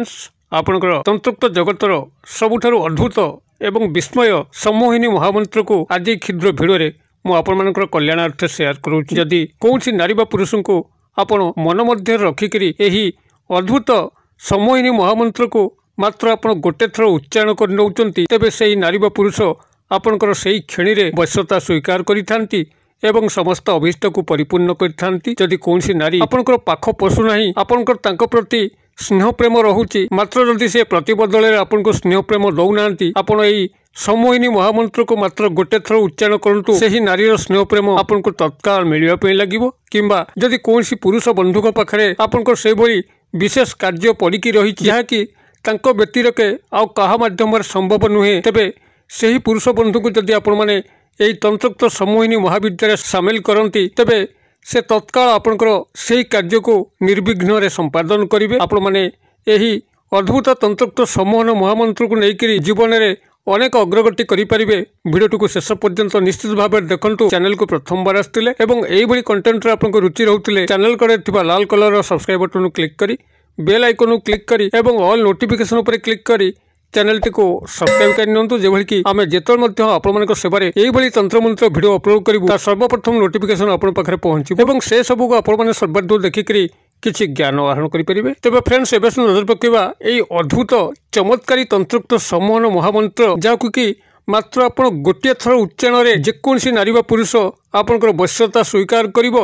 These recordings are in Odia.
ଫ୍ରେଣ୍ଡସ୍ ଆପଣଙ୍କର ତନ୍ତୃକ୍ତ ଜଗତର ସବୁଠାରୁ ଅଦ୍ଭୁତ ଏବଂ ବିସ୍ମୟ ସମ୍ମୋହିନୀ ମହାମନ୍ତ୍ରକୁ ଆଜି କ୍ଷୁଦ୍ର ଭିଡ଼ରେ ମୁଁ ଆପଣମାନଙ୍କର କଲ୍ୟାଣାର୍ଥେ ସେୟାର କରୁଛି ଯଦି କୌଣସି ନାରୀ ବା ପୁରୁଷଙ୍କୁ ଆପଣ ମନ ମଧ୍ୟରେ ରଖିକରି ଏହି ଅଦ୍ଭୁତ ସମ୍ମୋହିନୀ ମହାମନ୍ତ୍ରକୁ ମାତ୍ର ଆପଣ ଗୋଟେ ଥର ଉଚ୍ଚାରଣ କରି ନେଉଛନ୍ତି ତେବେ ସେହି ନାରୀ ବା ପୁରୁଷ ଆପଣଙ୍କର ସେହି କ୍ଷଣିରେ ବୈଷତା ସ୍ୱୀକାର କରିଥାନ୍ତି ଏବଂ ସମସ୍ତ ଅଭିଷ୍ଟକୁ ପରିପୂର୍ଣ୍ଣ କରିଥାନ୍ତି ଯଦି କୌଣସି ନାରୀ ଆପଣଙ୍କର ପାଖ ପଶୁନାହିଁ ଆପଣଙ୍କର ତାଙ୍କ ପ୍ରତି ସ୍ନେହପ୍ରେମ ରହୁଛି ମାତ୍ର ଯଦି ସେ ପ୍ରତିବଦଳରେ ଆପଣଙ୍କୁ ସ୍ନେହପ୍ରେମ ଦେଉନାହାନ୍ତି ଆପଣ ଏଇ ସମୟିନୀ ମହାମନ୍ତ୍ରକୁ ମାତ୍ର ଗୋଟେ ଥର ଉଚ୍ଚାରଣ କରନ୍ତୁ ସେହି ନାରୀର ସ୍ନେହପ୍ରେମ ଆପଣଙ୍କୁ ତତ୍କାଳ ମିଳିବା ପାଇଁ ଲାଗିବ କିମ୍ବା ଯଦି କୌଣସି ପୁରୁଷ ବନ୍ଧୁଙ୍କ ପାଖରେ ଆପଣଙ୍କର ସେଭଳି ବିଶେଷ କାର୍ଯ୍ୟ ପଡ଼ିକି ରହିଛି ଯାହାକି ତାଙ୍କ ବ୍ୟତିରେକେ ଆଉ କାହା ମାଧ୍ୟମରେ ସମ୍ଭବ ନୁହେଁ ତେବେ ସେହି ପୁରୁଷ ବନ୍ଧୁଙ୍କୁ ଯଦି ଆପଣମାନେ ଏହି ତନ୍ତ୍ରୋକ୍ତ ସମୟିନୀ ମହାବିଦ୍ୟାଳୟରେ ସାମିଲ କରନ୍ତି ତେବେ ସେ ତତ୍କାଳ ଆପଣଙ୍କର ସେହି କାର୍ଯ୍ୟକୁ ନିର୍ବିଘ୍ନରେ ସମ୍ପାଦନ କରିବେ ଆପଣମାନେ ଏହି ଅଦ୍ଭୁତ ତନ୍ତ୍ରୋକ୍ତ ସମ୍ମୋହନ ମହାମନ୍ତ୍ରକୁ ନେଇକରି ଜୀବନରେ ଅନେକ ଅଗ୍ରଗତି କରିପାରିବେ ଭିଡ଼ିଓଟିକୁ ଶେଷ ପର୍ଯ୍ୟନ୍ତ ନିଶ୍ଚିତ ଭାବରେ ଦେଖନ୍ତୁ ଚ୍ୟାନେଲକୁ ପ୍ରଥମବାର ଆସିଥିଲେ ଏବଂ ଏହିଭଳି କଣ୍ଟେଣ୍ଟରେ ଆପଣଙ୍କ ରୁଚି ରହୁଥିଲେ ଚ୍ୟାନେଲ କଡ଼ରେ ଥିବା ଲାଲ୍ କଲର୍ର ସବସ୍କ୍ରାଇବ୍ ବଟନ୍କୁ କ୍ଲିକ୍ କରି ବେଲ୍ ଆଇକନ୍କୁ କ୍ଲିକ୍ କରି ଏବଂ ଅଲ୍ ନୋଟିଫିକେସନ୍ ଉପରେ କ୍ଲିକ୍ କରି ଚ୍ୟାନେଲଟି କୁ ସବସ୍କ୍ରାଇବ କରି ନିଅନ୍ତୁ ଯେଭଳିକି ଆମେ ଯେତେବେଳେ ମଧ୍ୟ ଆପଣମାନଙ୍କ ସେବାରେ ଏହିଭଳି ତନ୍ତ୍ରମନ୍ତ୍ର ଭିଡ଼ିଓ ଅପଲୋଡ଼ କରିବୁ ତା ସର୍ବପ୍ରଥମ ନୋଟିଫିକେସନ ଆପଣଙ୍କ ପାଖରେ ପହଞ୍ଚିବ ଏବଂ ସେ ସବୁକୁ ଆପଣମାନେ ସର୍ବାଧିକ ଦେଖିକରି କିଛି ଜ୍ଞାନ ଆହରଣ କରିପାରିବେ ତେବେ ଫ୍ରେଣ୍ଡସ୍ ଏବେ ନଜର ପକାଇବା ଏହି ଅଦ୍ଭୁତ ଚମତ୍କାରୀ ତନ୍ତ୍ରୁକ୍ତ ସମୂହନ ମହାମନ୍ତ୍ର ଯାହାକୁ କି ମାତ୍ର ଆପଣ ଗୋଟିଏ ଥର ଉଚ୍ଚାରଣରେ ଯେକୌଣସି ନାରୀ ବା ପୁରୁଷ ଆପଣଙ୍କର ବୈଶ୍ୟତା ସ୍ୱୀକାର କରିବ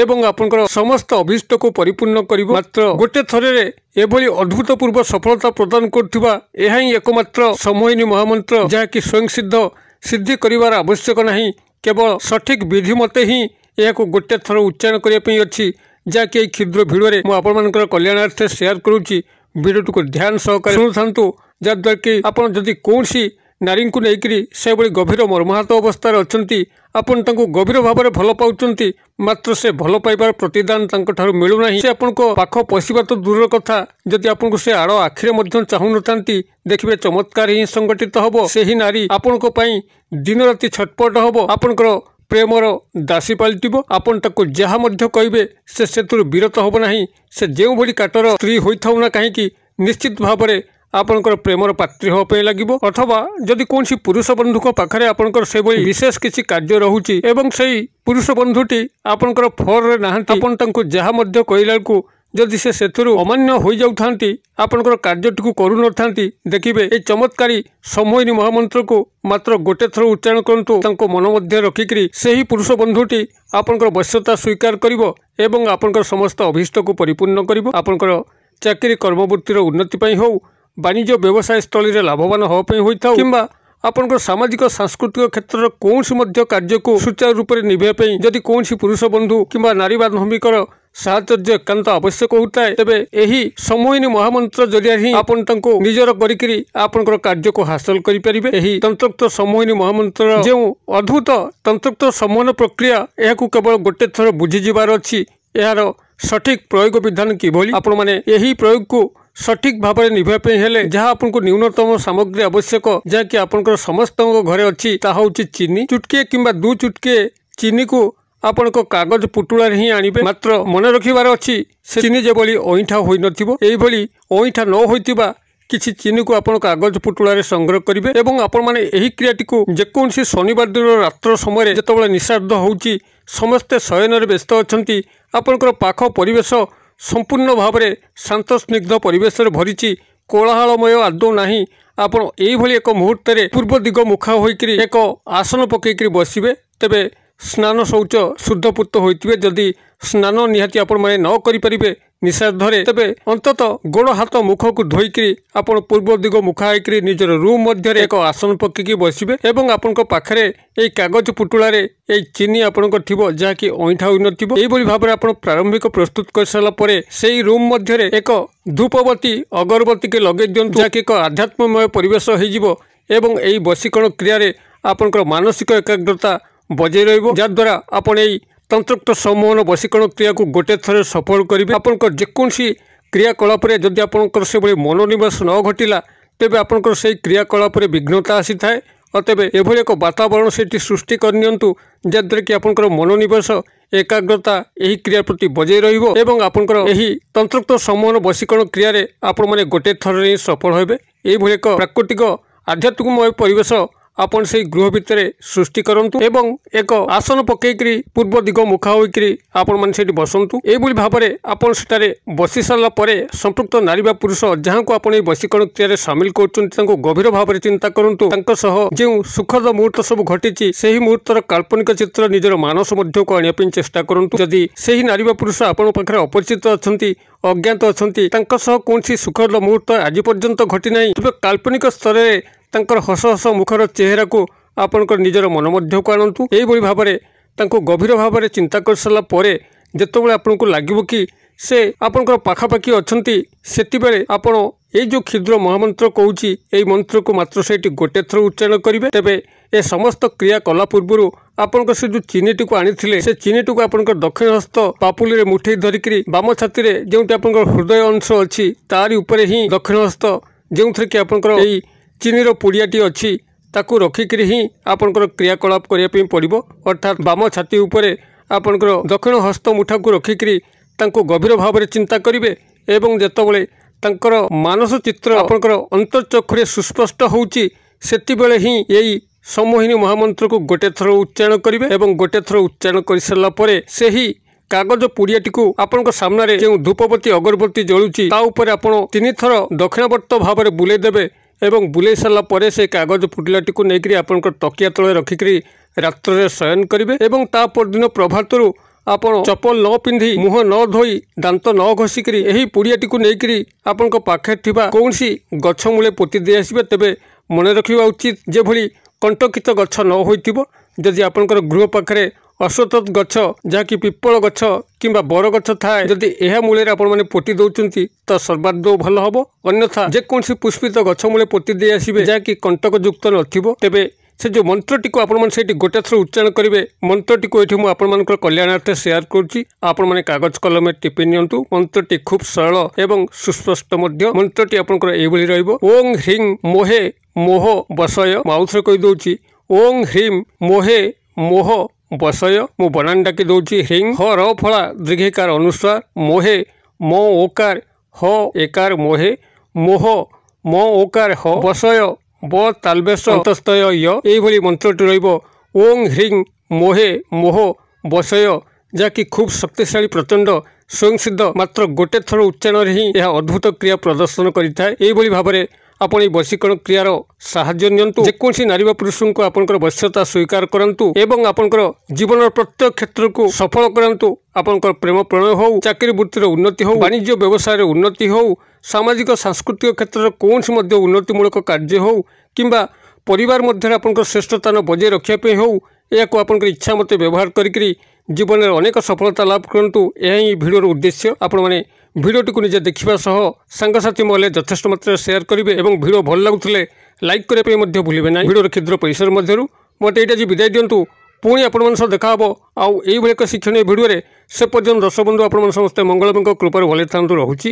ଏବଂ ଆପଣଙ୍କର ସମସ୍ତ ଅଭିଷ୍ଟକୁ ପରିପୂର୍ଣ୍ଣ କରିବ ମାତ୍ର ଗୋଟିଏ ଥରରେ ଏଭଳି ଅଦ୍ଭୁତପୂର୍ବ ସଫଳତା ପ୍ରଦାନ କରୁଥିବା ଏହା ହିଁ ଏକମାତ୍ର ସମୟିନୀ ମହାମନ୍ତ୍ର ଯାହାକି ସ୍ୱୟଂ ସିଦ୍ଧ ସିଦ୍ଧି କରିବାର ଆବଶ୍ୟକ ନାହିଁ କେବଳ ସଠିକ୍ ବିଧି ମତେ ହିଁ ଏହାକୁ ଗୋଟିଏ ଥର ଉଚ୍ଚାରଣ କରିବା ପାଇଁ ଅଛି ଯାହାକି ଏହି କ୍ଷୁଦ୍ର ଭିଡ଼ିଓରେ ମୁଁ ଆପଣମାନଙ୍କର କଲ୍ୟାଣାର୍ଥେ ସେୟାର କରୁଛି ଭିଡ଼ିଓଟିକୁ ଧ୍ୟାନ ସହକାରେ ଶୁଣୁଥାନ୍ତୁ ଯାହାଦ୍ୱାରା କି ଆପଣ ଯଦି କୌଣସି ନାରୀଙ୍କୁ ନେଇକରି ସେଭଳି ଗଭୀର ମର୍ମାହତ ଅବସ୍ଥାରେ ଅଛନ୍ତି ଆପଣ ତାଙ୍କୁ ଗଭୀର ଭାବରେ ଭଲ ପାଉଛନ୍ତି ମାତ୍ର ସେ ଭଲ ପାଇବାର ପ୍ରତିଦାନ ତାଙ୍କଠାରୁ ମିଳୁନାହିଁ ସେ ଆପଣଙ୍କ ପାଖ ପଶିବା ତ ଦୂରର କଥା ଯଦି ଆପଣଙ୍କୁ ସେ ଆଡ଼ ଆଖିରେ ମଧ୍ୟ ଚାହୁଁନଥାନ୍ତି ଦେଖିବେ ଚମତ୍କାର ହିଁ ସଂଗଠିତ ହେବ ସେହି ନାରୀ ଆପଣଙ୍କ ପାଇଁ ଦିନରାତି ଛଟପଟ ହେବ ଆପଣଙ୍କର ପ୍ରେମର ଦାସୀ ପାଲଟିବ ଆପଣ ତାକୁ ଯାହା ମଧ୍ୟ କହିବେ ସେ ସେଥିରୁ ବିରତ ହେବ ନାହିଁ ସେ ଯେଉଁଭଳି କାଟର ସ୍ତ୍ରୀ ହୋଇଥାଉ ନା କାହିଁକି ନିଶ୍ଚିତ ଭାବରେ ଆପଣଙ୍କର ପ୍ରେମର ପାତ୍ରୀ ହେବା ପାଇଁ ଲାଗିବ ଅଥବା ଯଦି କୌଣସି ପୁରୁଷ ବନ୍ଧୁଙ୍କ ପାଖରେ ଆପଣଙ୍କର ସେଭଳି ବିଶେଷ କିଛି କାର୍ଯ୍ୟ ରହୁଛି ଏବଂ ସେହି ପୁରୁଷ ବନ୍ଧୁଟି ଆପଣଙ୍କର ଫୋନରେ ନାହାନ୍ତି ଆପଣ ତାଙ୍କୁ ଯାହା ମଧ୍ୟ କହିଲା ବେଳକୁ ଯଦି ସେ ସେଥିରୁ ଅମାନ୍ୟ ହୋଇଯାଉଥାନ୍ତି ଆପଣଙ୍କର କାର୍ଯ୍ୟଟିକୁ କରୁନଥାନ୍ତି ଦେଖିବେ ଏହି ଚମତ୍କାରୀ ସମୟିନୀ ମହାମନ୍ତ୍ରକୁ ମାତ୍ର ଗୋଟେ ଥର ଉଚ୍ଚାରଣ କରନ୍ତୁ ତାଙ୍କ ମନ ମଧ୍ୟ ରଖିକରି ସେହି ପୁରୁଷ ବନ୍ଧୁଟି ଆପଣଙ୍କର ବଶ୍ୟତା ସ୍ୱୀକାର କରିବ ଏବଂ ଆପଣଙ୍କର ସମସ୍ତ ଅଭିଷ୍ଟକୁ ପରିପୂର୍ଣ୍ଣ କରିବ ଆପଣଙ୍କର ଚାକିରି କର୍ମବୃତ୍ତିର ଉନ୍ନତି ପାଇଁ ହେଉ ବାଣିଜ୍ୟ ବ୍ୟବସାୟ ସ୍ଥଳୀରେ ଲାଭବାନ ହେବା ପାଇଁ ହୋଇଥାଉ କିମ୍ବା ଆପଣଙ୍କ ସାମାଜିକ ସାଂସ୍କୃତିକ କ୍ଷେତ୍ରର କୌଣସି ମଧ୍ୟ କାର୍ଯ୍ୟକୁ ସୁଚାରୁ ରୂପରେ ନିଭାଇବା ପାଇଁ ଯଦି କୌଣସି ପୁରୁଷ ବନ୍ଧୁ କିମ୍ବା ନାରୀ ବାନ୍ଧବୀଙ୍କର ସାହଚର୍ଯ୍ୟ ଏକାନ୍ତ ଆବଶ୍ୟକ ହୋଇଥାଏ ତେବେ ଏହି ସମୟନୀ ମହାମନ୍ତ୍ର ଜରିଆରେ ହିଁ ଆପଣ ତାଙ୍କୁ ନିଜର କରିକିରି ଆପଣଙ୍କର କାର୍ଯ୍ୟକୁ ହାସଲ କରିପାରିବେ ଏହି ତନ୍ତ୍ରକ୍ତ ସମୟନୀ ମହାମନ୍ତ୍ର ଯେଉଁ ଅଦ୍ଭୁତ ତନ୍ତ୍ରକ୍ତ ସମ୍ମାନ ପ୍ରକ୍ରିୟା ଏହାକୁ କେବଳ ଗୋଟେ ଥର ବୁଝିଯିବାର ଅଛି ଏହାର ସଠିକ୍ ପ୍ରୟୋଗ ବିଧାନ କିଭଳି ଆପଣମାନେ ଏହି ପ୍ରୟୋଗକୁ ସଠିକ୍ ଭାବରେ ନିଭାଇବା ପାଇଁ ହେଲେ ଯାହା ଆପଣଙ୍କୁ ନ୍ୟୁନତମ ସାମଗ୍ରୀ ଆବଶ୍ୟକ ଯାହାକି ଆପଣଙ୍କର ସମସ୍ତଙ୍କ ଘରେ ଅଛି ତାହା ହେଉଛି ଚିନି ଚୁଟକିଏ କିମ୍ବା ଦୁଇ ଚୁଟକିଏ ଚିନିକୁ ଆପଣଙ୍କ କାଗଜ ପୁଟୁଳାରେ ହିଁ ଆଣିବେ ମାତ୍ର ମନେ ରଖିବାର ଅଛି ସେ ଚିନି ଯେଭଳି ଅଇଁଠା ହୋଇନଥିବ ଏହିଭଳି ଅଇଁଠା ନ ହୋଇଥିବା କିଛି ଚିନିକୁ ଆପଣ କାଗଜ ପୁଟୁଳାରେ ସଂଗ୍ରହ କରିବେ ଏବଂ ଆପଣମାନେ ଏହି କ୍ରିୟାଟିକୁ ଯେକୌଣସି ଶନିବାର ଦିନ ରାତ୍ର ସମୟରେ ଯେତେବେଳେ ନିଶାର୍ଦ୍ଧ ହେଉଛି ସମସ୍ତେ ଶୟନରେ ବ୍ୟସ୍ତ ଅଛନ୍ତି ଆପଣଙ୍କର ପାଖ ପରିବେଶ ସମ୍ପୂର୍ଣ୍ଣ ଭାବରେ ଶାନ୍ତସ୍ନିଗ୍ଧ ପରିବେଶରେ ଭରିଛି କୋଳାହଳମୟ ଆଦୌ ନାହିଁ ଆପଣ ଏଇଭଳି ଏକ ମୁହୂର୍ତ୍ତରେ ପୂର୍ବ ଦିଗ ମୁଖା ହୋଇକରି ଏକ ଆସନ ପକାଇକରି ବସିବେ ତେବେ ସ୍ନାନ ଶୌଚ ଶୁଦ୍ଧପୂର୍ତ୍ତ ହୋଇଥିବେ ଯଦି ସ୍ନାନ ନିହାତି ଆପଣମାନେ ନ କରିପାରିବେ ନିଶାଧରେ ତେବେ ଅନ୍ତତଃ ଗୋଡ଼ ହାତ ମୁଖକୁ ଧୋଇକିରି ଆପଣ ପୂର୍ବ ଦିଗ ମୁଖା ହେଇକିରି ନିଜର ରୁମ୍ ମଧ୍ୟରେ ଏକ ଆସନ ପକେଇକି ବସିବେ ଏବଂ ଆପଣଙ୍କ ପାଖରେ ଏଇ କାଗଜ ପୁଟୁଳାରେ ଏଇ ଚିନି ଆପଣଙ୍କ ଥିବ ଯାହାକି ଅଇଁଠା ହୋଇନଥିବ ଏଇଭଳି ଭାବରେ ଆପଣ ପ୍ରାରମ୍ଭିକ ପ୍ରସ୍ତୁତ କରିସାରିଲା ପରେ ସେଇ ରୁମ୍ ମଧ୍ୟରେ ଏକ ଧୂପବତୀ ଅଗରବତୀକି ଲଗେଇ ଦିଅନ୍ତୁ ଯାହାକି ଏକ ଆଧ୍ୟାତ୍ମମୟ ପରିବେଶ ହୋଇଯିବ ଏବଂ ଏହି ବଶୀକରଣ କ୍ରିୟାରେ ଆପଣଙ୍କର ମାନସିକ ଏକାଗ୍ରତା ବଜାଇ ରହିବ ଯାହାଦ୍ୱାରା ଆପଣ ଏଇ ତନ୍ତ୍ରୁକ୍ତ ସମୂହନ ବଶିକରଣ କ୍ରିୟାକୁ ଗୋଟିଏ ଥର ସଫଳ କରିବେ ଆପଣଙ୍କ ଯେକୌଣସି କ୍ରିୟାକଳାପରେ ଯଦି ଆପଣଙ୍କର ସେଭଳି ମନୋନିବେଶ ନ ଘଟିଲା ତେବେ ଆପଣଙ୍କର ସେହି କ୍ରିୟାକଳାପରେ ବିଘ୍ନତା ଆସିଥାଏ ଓ ତେବେ ଏଭଳି ଏକ ବାତାବରଣ ସେଠି ସୃଷ୍ଟି କରିନିଅନ୍ତୁ ଯାହାଦ୍ୱାରା କି ଆପଣଙ୍କର ମନୋନିବେଶ ଏକାଗ୍ରତା ଏହି କ୍ରିୟା ପ୍ରତି ବଜାଇ ରହିବ ଏବଂ ଆପଣଙ୍କର ଏହି ତନ୍ତ୍ରୁକ୍ତ ସମୂହନ ବଶିକରଣ କ୍ରିୟାରେ ଆପଣମାନେ ଗୋଟିଏ ଥରରେ ହିଁ ସଫଳ ହେବେ ଏହିଭଳି ଏକ ପ୍ରାକୃତିକ ଆଧ୍ୟାତ୍ମିକମୟ ପରିବେଶ ଆପଣ ସେଇ ଗୃହ ଭିତରେ ସୃଷ୍ଟି କରନ୍ତୁ ଏବଂ ଏକ ଆସନ ପକେଇକିରି ପୂର୍ବ ଦିଗ ମୁଖା ହୋଇକିରି ଆପଣମାନେ ସେଇଠି ବସନ୍ତୁ ଏଇଭଳି ଭାବରେ ଆପଣ ସେଠାରେ ବସିସାରିଲା ପରେ ସମ୍ପୃକ୍ତ ନାରୀ ବା ପୁରୁଷ ଯାହାଙ୍କୁ ଆପଣ ଏଇ ବସିକରଣ କ୍ରିୟାରେ ସାମିଲ କରୁଛନ୍ତି ତାଙ୍କୁ ଗଭୀର ଭାବରେ ଚିନ୍ତା କରନ୍ତୁ ତାଙ୍କ ସହ ଯେଉଁ ସୁଖଦ ମୁହୂର୍ତ୍ତ ସବୁ ଘଟିଛି ସେହି ମୁହୂର୍ତ୍ତର କାଳ୍ପନିକ ଚିତ୍ର ନିଜର ମାନସ ମଧ୍ୟକୁ ଆଣିବା ପାଇଁ ଚେଷ୍ଟା କରନ୍ତୁ ଯଦି ସେହି ନାରୀ ବା ପୁରୁଷ ଆପଣଙ୍କ ପାଖରେ ଅପରିଚିତ ଅଛନ୍ତି ଅଜ୍ଞାତ ଅଛନ୍ତି ତାଙ୍କ ସହ କୌଣସି ସୁଖଦ ମୁହୂର୍ତ୍ତ ଆଜି ପର୍ଯ୍ୟନ୍ତ ଘଟିନାହିଁ ତେବେ କାଳ୍ପନିକ ସ୍ତରରେ ତାଙ୍କର ହସ ହସ ମୁଖର ଚେହେରାକୁ ଆପଣଙ୍କର ନିଜର ମନ ମଧ୍ୟକୁ ଆଣନ୍ତୁ ଏହିଭଳି ଭାବରେ ତାଙ୍କୁ ଗଭୀର ଭାବରେ ଚିନ୍ତା କରିସାରିଲା ପରେ ଯେତେବେଳେ ଆପଣଙ୍କୁ ଲାଗିବ କି ସେ ଆପଣଙ୍କର ପାଖାପାଖି ଅଛନ୍ତି ସେତେବେଳେ ଆପଣ ଏଇ ଯେଉଁ କ୍ଷୁଦ୍ର ମହାମନ୍ତ୍ର କହୁଛି ଏହି ମନ୍ତ୍ରକୁ ମାତ୍ର ସେଇଠି ଗୋଟେ ଥର ଉଚ୍ଚାରଣ କରିବେ ତେବେ ଏ ସମସ୍ତ କ୍ରିୟା କଲା ପୂର୍ବରୁ ଆପଣଙ୍କ ସେ ଯେଉଁ ଚିନିଟିକୁ ଆଣିଥିଲେ ସେ ଚିନିଟିକୁ ଆପଣଙ୍କ ଦକ୍ଷିଣ ହସ୍ତ ପାପୁଲିରେ ମୁଠେଇ ଧରିକିରି ବାମ ଛାତିରେ ଯେଉଁଠି ଆପଣଙ୍କର ହୃଦୟ ଅଂଶ ଅଛି ତାରି ଉପରେ ହିଁ ଦକ୍ଷିଣ ହସ୍ତ ଯେଉଁଥିରେ କି ଆପଣଙ୍କର ଏଇ ଚିନିର ପୁଡ଼ିଆଟି ଅଛି ତାକୁ ରଖିକରି ହିଁ ଆପଣଙ୍କର କ୍ରିୟାକଳାପ କରିବା ପାଇଁ ପଡ଼ିବ ଅର୍ଥାତ୍ ବାମ ଛାତି ଉପରେ ଆପଣଙ୍କର ଦକ୍ଷିଣ ହସ୍ତ ମୁଠାକୁ ରଖିକରି ତାଙ୍କୁ ଗଭୀର ଭାବରେ ଚିନ୍ତା କରିବେ ଏବଂ ଯେତେବେଳେ ତାଙ୍କର ମାନସ ଚିତ୍ର ଆପଣଙ୍କର ଅନ୍ତଃଚକ୍ଷରେ ସୁସ୍ପଷ୍ଟ ହେଉଛି ସେତେବେଳେ ହିଁ ଏଇ ସମୋହିନୀ ମହାମନ୍ତ୍ରକୁ ଗୋଟିଏ ଥର ଉଚ୍ଚାରଣ କରିବେ ଏବଂ ଗୋଟିଏ ଥର ଉଚ୍ଚାରଣ କରିସାରିଲା ପରେ ସେହି କାଗଜ ପୁଡ଼ିଆଟିକୁ ଆପଣଙ୍କ ସାମ୍ନାରେ ଯେଉଁ ଧୂପବତୀ ଅଗରବତୀ ଜଳୁଛି ତା ଉପରେ ଆପଣ ତିନିଥର ଦକ୍ଷିଣବର୍ତ୍ତ ଭାବରେ ବୁଲେଇ ଦେବେ ଏବଂ ବୁଲେଇ ସାରିଲା ପରେ ସେ କାଗଜ ପୁଟିଲାଟିକୁ ନେଇକରି ଆପଣଙ୍କ ତକିଆ ତଳେ ରଖିକରି ରାତ୍ରରେ ଶୟନ କରିବେ ଏବଂ ତା ପରଦିନ ପ୍ରଭାତରୁ ଆପଣ ଚପଲ ନ ପିନ୍ଧି ମୁହଁ ନ ଧୋଇ ଦାନ୍ତ ନ ଘଷିକରି ଏହି ପୁଡ଼ିଆଟିକୁ ନେଇକରି ଆପଣଙ୍କ ପାଖରେ ଥିବା କୌଣସି ଗଛ ମୂଳେ ପୋତି ଦେଇଆସିବେ ତେବେ ମନେ ରଖିବା ଉଚିତ ଯେଭଳି କଣ୍ଟକିତ ଗଛ ନ ହୋଇଥିବ ଯଦି ଆପଣଙ୍କର ଗୃହ ପାଖରେ ଅଶ୍ୱତ୍ ଗଛ ଯାହାକି ପିପଳ ଗଛ କିମ୍ବା ବର ଗଛ ଥାଏ ଯଦି ଏହା ମୂଳରେ ଆପଣମାନେ ପୋତି ଦେଉଛନ୍ତି ତ ସର୍ବାଧିକ ଭଲ ହେବ ଅନ୍ୟଥା ଯେକୌଣସି ପୁଷ୍ପିତ ଗଛ ମୂଳେ ପୋତି ଦେଇ ଆସିବେ ଯାହାକି କଣ୍ଟକ ଯୁକ୍ତ ନଥିବ ତେବେ ସେ ଯେଉଁ ମନ୍ତ୍ରଟିକୁ ଆପଣମାନେ ସେଇଠି ଗୋଟେ ଥର ଉଚ୍ଚାରଣ କରିବେ ମନ୍ତ୍ରଟିକୁ ଏଠି ମୁଁ ଆପଣମାନଙ୍କର କଲ୍ୟାଣାର୍ଥେ ସେୟାର କରୁଛି ଆପଣମାନେ କାଗଜ କଲମରେ ଟିପି ନିଅନ୍ତୁ ମନ୍ତ୍ରଟି ଖୁବ୍ ସରଳ ଏବଂ ସୁସ୍ପଷ୍ଟ ମଧ୍ୟ ମନ୍ତ୍ରଟି ଆପଣଙ୍କର ଏହିଭଳି ରହିବ ଓଂ ହ୍ରିଂ ମୋହେ ମୋହ ବସୟ ମାଉଥରେ କହିଦେଉଛି ଓଂ ହ୍ରିଂ ମୋହେ ମୋହ ବସୟ ମୁଁ ବନାନୀ ଡାକି ଦେଉଛି ହ୍ରିଂ ହ ର ଫଳା ଦୀର୍ଘିକାର ଅନୁସାର ମୋହେ ମୋ ଓକାର ହ ଏକାର ମୋହେ ମୋହ ମୋ ଓକାର ହ ବସୟ ବ ତାଲବେଶ ଅନ୍ତସ୍ତୟ ୟ ଏହିଭଳି ମନ୍ତ୍ରଟି ରହିବ ଓଂ ହ୍ରିଂ ମୋହେ ମୋହ ବସୟ ଯାହାକି ଖୁବ୍ ଶକ୍ତିଶାଳୀ ପ୍ରଚଣ୍ଡ ସ୍ୱୟଂସିଦ୍ଧ ମାତ୍ର ଗୋଟେ ଥର ଉଚ୍ଚାରଣରେ ହିଁ ଏହା ଅଦ୍ଭୁତ କ୍ରିୟା ପ୍ରଦର୍ଶନ କରିଥାଏ ଏହିଭଳି ଭାବରେ আপনৈ বশীকরণ প্রক্রিয়াৰ সহায় জনন্তে যিকোনো সি নারী বা পুৰুষক আপোনকৰ বশতা স্বীকাৰ কৰন্তু এবং আপোনকৰ জীৱনৰ প্ৰত্যেক ক্ষেত্ৰক সফল কৰন্তু আপোনকৰ প্ৰেম প্ৰণয় হও চাকৰিৰ বৰ্তীৰ উন্নতি হও বাণিজ্য ব্যৱসায়ৰ উন্নতি হও সামাজিক সাংস্কৃতিক ক্ষেত্ৰৰ কোন সি মধ্য উন্নতিমূলক কাৰ্য্য হও কিম্বা পৰিৱাৰৰ মধ্যে আপোনকৰ শ্রেষ্ঠতাত বজাই ৰখা পেহাও ইয়াকে আপোনকৰ ইচ্ছা মতে ব্যৱহাৰ কৰি জীৱনৰ अनेक সফলতা লাভ কৰন্তু এই ভিডিওৰ উদ্দেশ্য আপোন মানে ଭିଡ଼ିଓଟିକୁ ନିଜେ ଦେଖିବା ସହ ସାଙ୍ଗସାଥି ମହଲେ ଯଥେଷ୍ଟ ମାତ୍ରାରେ ସେୟାର କରିବେ ଏବଂ ଭିଡ଼ିଓ ଭଲ ଲାଗୁଥିଲେ ଲାଇକ୍ କରିବା ପାଇଁ ମଧ୍ୟ ଭୁଲିବେ ନାହିଁ ଭିଡ଼ିଓର କ୍ଷୁଦ୍ର ପରିସର ମଧ୍ୟରୁ ମୋତେ ଏଇଟା ଆଜି ବିଦାୟ ଦିଅନ୍ତୁ ପୁଣି ଆପଣମାନଙ୍କ ସହ ଦେଖା ହେବ ଆଉ ଏଇଭଳି ଏକ ଶିକ୍ଷଣୀୟ ଭିଡ଼ିଓରେ ସେ ପର୍ଯ୍ୟନ୍ତ ଦର୍ଶବନ୍ଧୁ ଆପଣମାନେ ସମସ୍ତେ ମଙ୍ଗଳମୟଙ୍କ କୃପାରୁ ଭଲ ଥାନ୍ତୁ ରହୁଛି